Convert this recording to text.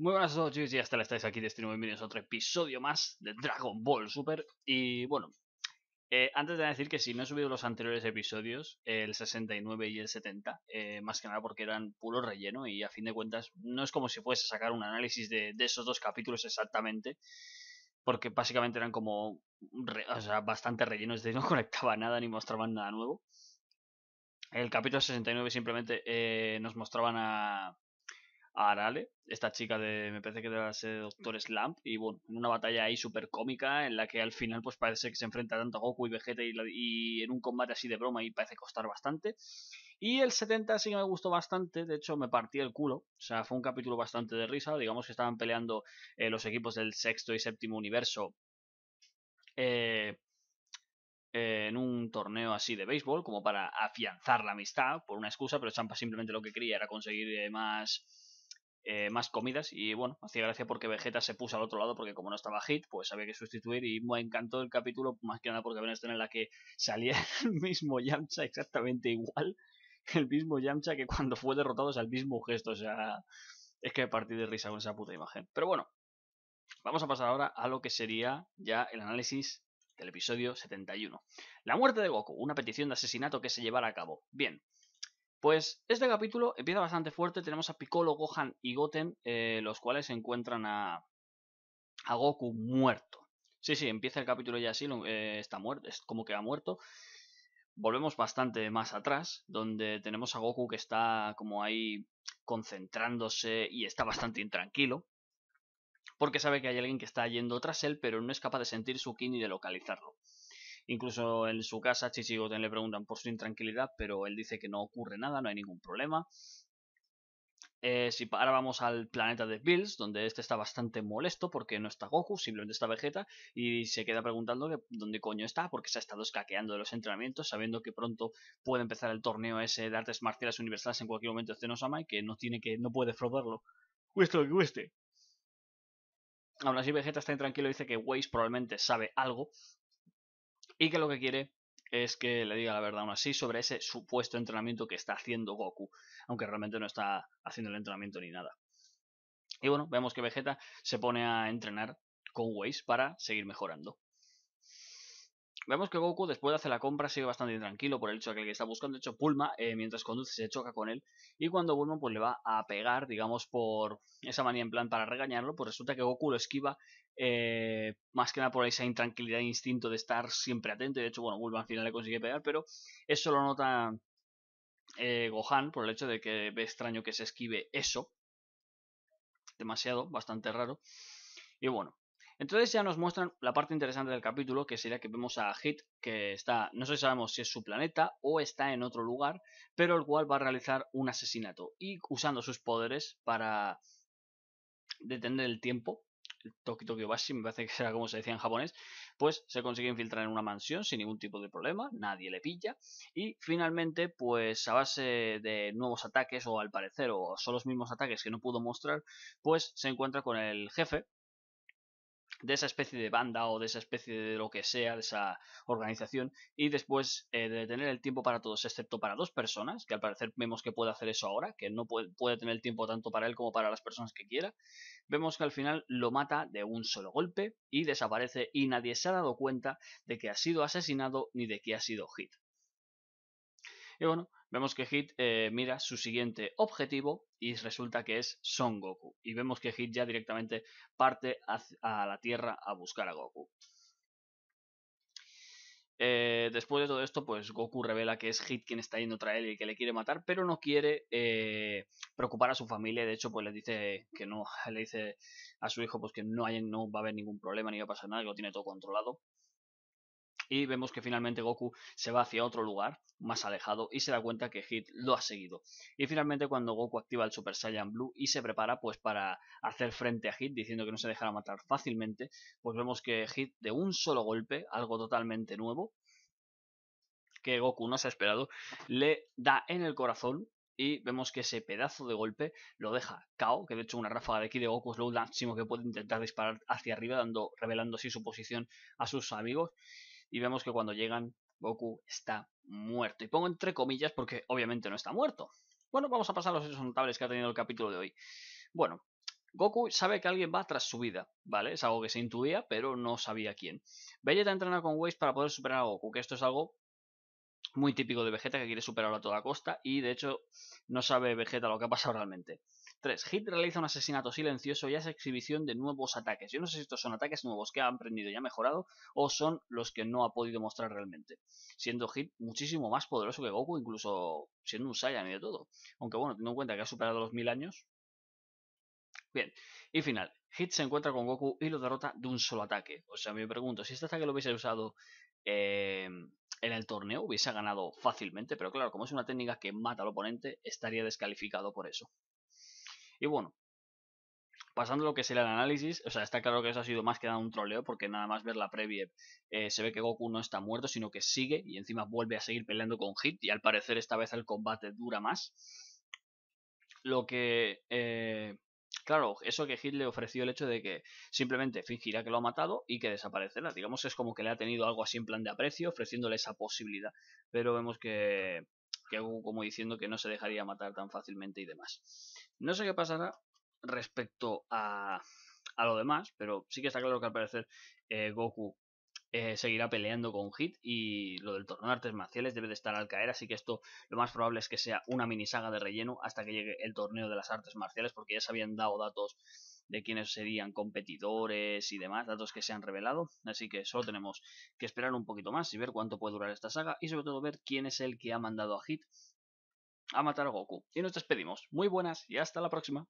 Muy buenas a todos chicos, hasta está, estáis aquí de este bienvenidos a otro episodio más de Dragon Ball Super Y bueno, eh, antes de decir que si no he subido los anteriores episodios, el 69 y el 70 eh, Más que nada porque eran puro relleno y a fin de cuentas no es como si fuese a sacar un análisis de, esos dos capítulos exactamente Porque básicamente eran como o sea, bastante rellenos de no conectaba nada ni mostraban nada nuevo el capítulo 69 simplemente eh, nos mostraban a, a Arale, esta chica de, me parece que debe ser... Doctor Slump, y bueno, en una batalla ahí súper cómica en la que al final pues parece que se enfrenta tanto a Goku y Vegeta y, en un combate así de broma y parece costar bastante. Y el 70 sí que me gustó bastante, de hecho me partí el culo, o sea, fue un capítulo bastante de risa, digamos que estaban peleando eh, los equipos del sexto y séptimo universo. Eh, en un torneo así de béisbol, como para afianzar la amistad, por una excusa, pero Champa simplemente lo que quería era conseguir eh, más eh, más comidas y bueno, hacía gracia porque Vegeta se puso al otro lado porque como no estaba Hit, pues había que sustituir y me encantó el capítulo más que nada porque había una en la que salía el mismo Yamcha exactamente igual, el mismo Yamcha que cuando fue derrotado, es el mismo gesto, o sea, es que me partí de risa con esa puta imagen. Pero bueno, vamos a pasar ahora a lo que sería ya el análisis del episodio 71. La muerte de Goku, una petición de asesinato que se llevara a cabo. Bien, pues este capítulo empieza bastante fuerte. Tenemos a Piccolo, Gohan y Goten, eh, los cuales encuentran a, Goku muerto. Sí, sí, empieza el capítulo ya así, eh, está muerto, es como que ha muerto. Volvemos bastante más atrás, donde tenemos a Goku que está como ahí concentrándose y está bastante intranquilo, porque sabe que hay alguien que está yendo tras él, pero no es capaz de sentir su kin y de localizarlo. Incluso en su casa Chichi Goten le preguntan por su intranquilidad, pero él dice que no ocurre nada, no hay ningún problema. Eh, si ahora vamos al planeta de Bills, donde este está bastante molesto porque no está Goku, simplemente está Vegeta, y se queda preguntando dónde coño está, porque se ha estado escaqueando de los entrenamientos, sabiendo que pronto puede empezar el torneo ese de artes marciales universales en cualquier momento de Zenosama y que no tiene que, no puede probarlo. Cueste lo que cueste. Aún así, Vegeta está intranquilo y dice que Waze probablemente sabe algo y que lo que quiere es que le diga la verdad aún así sobre ese supuesto entrenamiento que está haciendo Goku, aunque realmente no está haciendo el entrenamiento ni nada. Y bueno, vemos que Vegeta se pone a entrenar con Waze para seguir mejorando. Vemos que Goku, después de hacer la compra, sigue bastante intranquilo por el hecho de que el que está buscando, de hecho, Pulma, eh, mientras conduce, se choca con él. Y cuando Bulma pues, le va a pegar, digamos, por esa manía en plan para regañarlo, pues resulta que Goku lo esquiva eh, más que nada por esa intranquilidad e instinto de estar siempre atento. Y de hecho, bueno, Bulma al final le consigue pegar, pero eso lo nota eh, Gohan por el hecho de que ve extraño que se esquive eso. Demasiado, bastante raro. Y bueno, entonces ya nos muestran la parte interesante del capítulo, que sería que vemos a Hit, que está, no sé si sabemos si es su planeta o está en otro lugar, pero el cual va a realizar un asesinato y usando sus poderes para detener el tiempo. El Toki Bashi, me parece que será como se decía en japonés, pues se consigue infiltrar en una mansión sin ningún tipo de problema, nadie le pilla, y finalmente, pues a base de nuevos ataques, o al parecer, o son los mismos ataques que no pudo mostrar, pues se encuentra con el jefe, de esa especie de banda o de esa especie de lo que sea, de esa organización, y después eh, de tener el tiempo para todos, excepto para dos personas, que al parecer vemos que puede hacer eso ahora, que no puede, puede tener el tiempo tanto para él como para las personas que quiera, vemos que al final lo mata de un solo golpe y desaparece y nadie se ha dado cuenta de que ha sido asesinado ni de que ha sido hit. Y bueno, vemos que Hit eh, mira su siguiente objetivo y resulta que es Son Goku. Y vemos que Hit ya directamente parte a, la Tierra a buscar a Goku. Eh, después de todo esto, pues Goku revela que es Hit quien está yendo tras él y que le quiere matar, pero no quiere eh, preocupar a su familia. De hecho, pues le dice que no, le dice a su hijo pues que no, hay, no va a haber ningún problema ni va a pasar nada, que lo tiene todo controlado y vemos que finalmente Goku se va hacia otro lugar más alejado y se da cuenta que Hit lo ha seguido. Y finalmente cuando Goku activa el Super Saiyan Blue y se prepara pues para hacer frente a Hit diciendo que no se dejará matar fácilmente, pues vemos que Hit de un solo golpe, algo totalmente nuevo, que Goku no se ha esperado, le da en el corazón y vemos que ese pedazo de golpe lo deja cao, que de hecho una ráfaga de aquí de Goku es lo máximo que puede intentar disparar hacia arriba, dando, revelando así su posición a sus amigos y vemos que cuando llegan Goku está muerto. Y pongo entre comillas porque obviamente no está muerto. Bueno, vamos a pasar a los hechos notables que ha tenido el capítulo de hoy. Bueno, Goku sabe que alguien va tras su vida, ¿vale? Es algo que se intuía, pero no sabía quién. Vegeta entrena con Waze para poder superar a Goku, que esto es algo muy típico de Vegeta que quiere superarlo a toda costa y de hecho no sabe Vegeta lo que ha pasado realmente. 3. Hit realiza un asesinato silencioso y hace exhibición de nuevos ataques. Yo no sé si estos son ataques nuevos que ha aprendido y ha mejorado o son los que no ha podido mostrar realmente. Siendo Hit muchísimo más poderoso que Goku, incluso siendo un Saiyan y de todo. Aunque bueno, teniendo en cuenta que ha superado los mil años. Bien, y final. Hit se encuentra con Goku y lo derrota de un solo ataque. O sea, me pregunto, si este ataque lo hubiese usado eh, en el torneo, hubiese ganado fácilmente, pero claro, como es una técnica que mata al oponente, estaría descalificado por eso. Y bueno, pasando lo que será el análisis, o sea, está claro que eso ha sido más que nada un troleo, porque nada más ver la previa eh, se ve que Goku no está muerto, sino que sigue y encima vuelve a seguir peleando con Hit, y al parecer esta vez el combate dura más. Lo que... Eh, claro, eso que Hit le ofreció el hecho de que simplemente fingirá que lo ha matado y que desaparecerá. Digamos que es como que le ha tenido algo así en plan de aprecio, ofreciéndole esa posibilidad. Pero vemos que Goku como diciendo que no se dejaría matar tan fácilmente y demás. No sé qué pasará respecto a, a lo demás, pero sí que está claro que al parecer eh, Goku eh, seguirá peleando con Hit y lo del torneo de artes marciales debe de estar al caer, así que esto lo más probable es que sea una mini saga de relleno hasta que llegue el torneo de las artes marciales, porque ya se habían dado datos de quiénes serían competidores y demás, datos que se han revelado. Así que solo tenemos que esperar un poquito más y ver cuánto puede durar esta saga y sobre todo ver quién es el que ha mandado a Hit a matar a Goku. Y nos despedimos. Muy buenas y hasta la próxima.